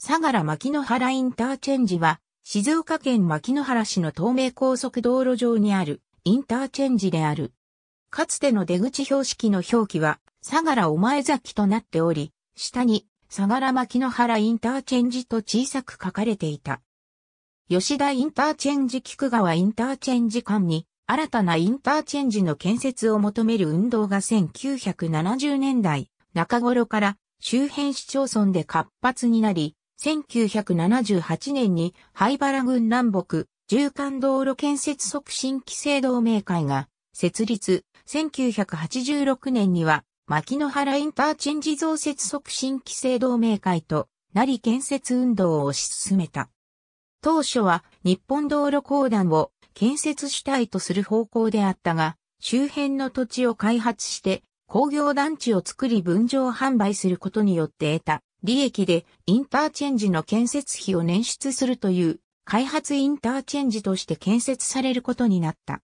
相良牧之原インターチェンジは、静岡県牧之原市の東名高速道路上にあるインターチェンジである。かつての出口標識の表記は、相良お前崎となっており、下に、相良牧之原インターチェンジと小さく書かれていた。吉田インターチェンジ菊川インターチェンジ間に、新たなインターチェンジの建設を求める運動が1970年代中頃から周辺市町村で活発になり、1978年に灰原郡南北、縦貫道路建設促進規制同盟会が設立、1986年には牧野原インターチェンジ増設促進規制同盟会となり建設運動を推し進めた。当初は日本道路公団を建設主体とする方向であったが、周辺の土地を開発して工業団地を作り分譲販売することによって得た利益でインターチェンジの建設費を捻出するという開発インターチェンジとして建設されることになった。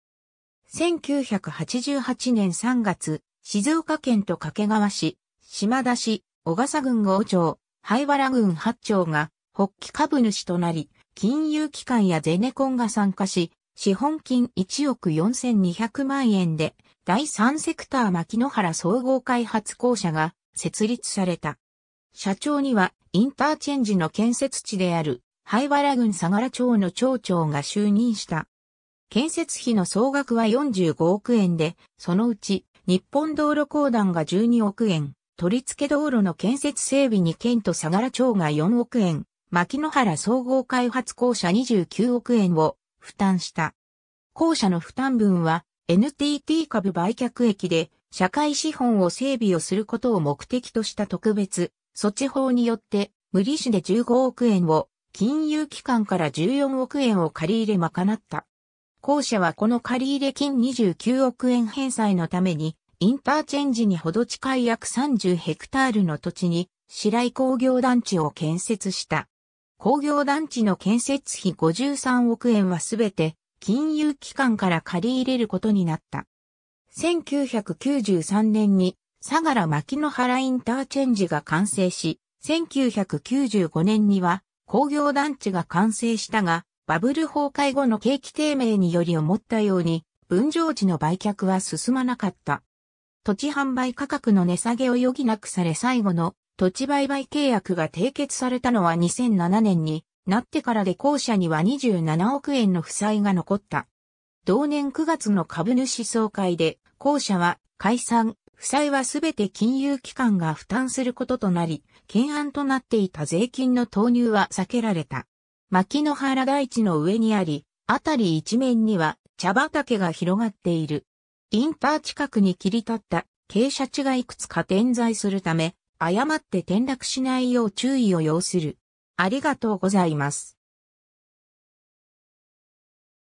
1988年3月、静岡県と掛川市、島田市、小笠郡郷町、灰原郡八町が北起株主となり、金融機関やゼネコンが参加し、資本金1億4200万円で、第三セクター牧野原総合開発公社が設立された。社長にはインターチェンジの建設地である灰原郡相良町の町長が就任した。建設費の総額は45億円で、そのうち日本道路公団が12億円、取り付け道路の建設整備に県と相良町が4億円、牧野原総合開発公社29億円を負担した。公社の負担分は NTT 株売却益で社会資本を整備をすることを目的とした特別措置法によって、無利子で15億円を、金融機関から14億円を借り入れ賄った。後者はこの借り入れ金29億円返済のために、インターチェンジにほど近い約30ヘクタールの土地に、白井工業団地を建設した。工業団地の建設費53億円はすべて、金融機関から借り入れることになった。1993年に相良牧之原インターチェンジが完成し、1995年には工業団地が完成したが、バブル崩壊後の景気低迷により思ったように、分譲地の売却は進まなかった。土地販売価格の値下げを余儀なくされ最後の土地売買契約が締結されたのは2007年になってからで校舎には27億円の負債が残った。同年9月の株主総会で校舎は解散、負債はすべて金融機関が負担することとなり、懸案となっていた税金の投入は避けられた。牧野原大地の上にあり、あたり一面には茶畑が広がっている。インター近くに切り立った傾斜地がいくつか点在するため、誤って転落しないよう注意を要する。ありがとうございます。